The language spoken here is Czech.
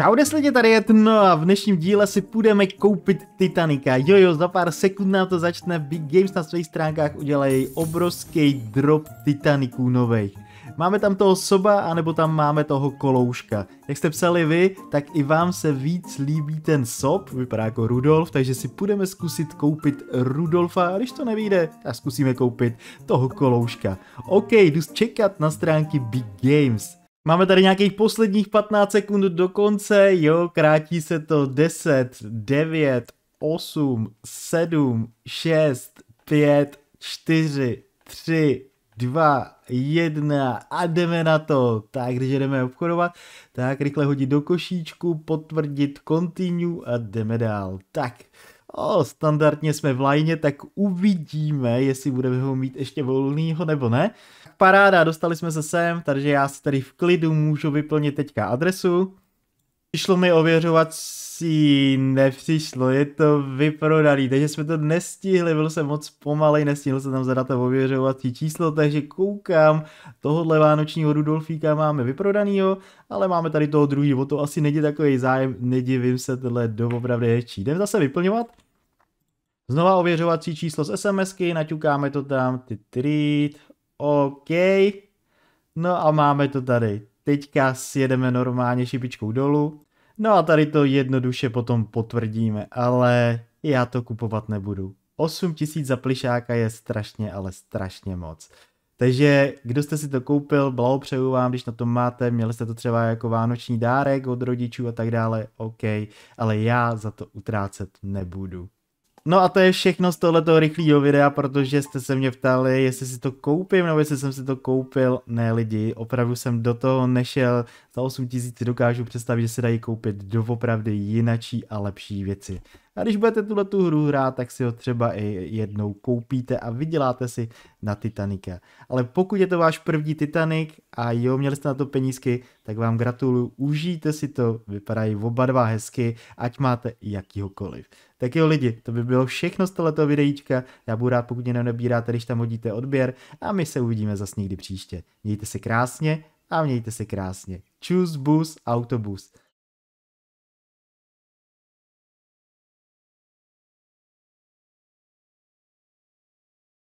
Čau, lidi, tady je Tno a v dnešním díle si půjdeme koupit Titanica. Jojo, za pár sekund nám to začne. Big Games na svých stránkách udělají obrovský drop Titaniků novej. Máme tam toho soba, anebo tam máme toho kolouška. Jak jste psali vy, tak i vám se víc líbí ten sob, vypadá jako Rudolf, takže si půjdeme zkusit koupit Rudolfa, a když to nevíde, tak zkusíme koupit toho kolouška. OK, jdu čekat na stránky Big Games. Máme tady nějakých posledních 15 sekund do konce, jo, krátí se to 10, 9, 8, 7, 6, 5, 4, 3, 2, 1 a jdeme na to. Tak, když jdeme obchodovat, tak rychle hodit do košíčku, potvrdit continue a jdeme dál. Tak, o, standardně jsme v lajně, tak uvidíme, jestli budeme ho mít ještě volnýho nebo ne. Paráda, dostali jsme se sem, takže já si tady v klidu můžu vyplnit teďka adresu. Přišlo mi ověřovací, nepřišlo, je to vyprodaný, takže jsme to nestihli, byl jsem moc pomalej, nestihl jsem tam zadat to ověřovací číslo, takže koukám, tohohle vánočního Rudolfíka máme vyprodanýho, ale máme tady toho druhého, to asi není takový zájem, nedivím se, tohle doopravdy hezčí. Jdeme zase vyplňovat. Znova ověřovací číslo z SMSky, naťukáme to tam, ty trít, OK. No a máme to tady. Teďka sjedeme normálně šipičkou dolů. No a tady to jednoduše potom potvrdíme, ale já to kupovat nebudu. 8 tisíc za plišáka je strašně, ale strašně moc. Takže kdo jste si to koupil, blahopřeju vám, když na to máte, měli jste to třeba jako vánoční dárek od rodičů a tak dále, OK, ale já za to utrácet nebudu. No a to je všechno z tohoto rychlého videa, protože jste se mě ptali, jestli si to koupím, nebo jestli jsem si to koupil. Ne lidi, opravdu jsem do toho nešel. Za 8000 tisíc dokážu představit, že se dají koupit doopravdy jinačí a lepší věci. A když budete tuhle tu hru hrát, tak si ho třeba i jednou koupíte a vyděláte si na Titanica. Ale pokud je to váš první Titanic a jo, měli jste na to penízky, tak vám gratuluju, užijte si to, vypadají oba dva hezky, ať máte jakýhokoliv. Tak jo lidi, to by bylo všechno z tohoto videíčka, já budu rád, pokud mě nenabíráte, když tam hodíte odběr a my se uvidíme zase někdy příště. Mějte se krásně a mějte se krásně. Čus, bus, autobus.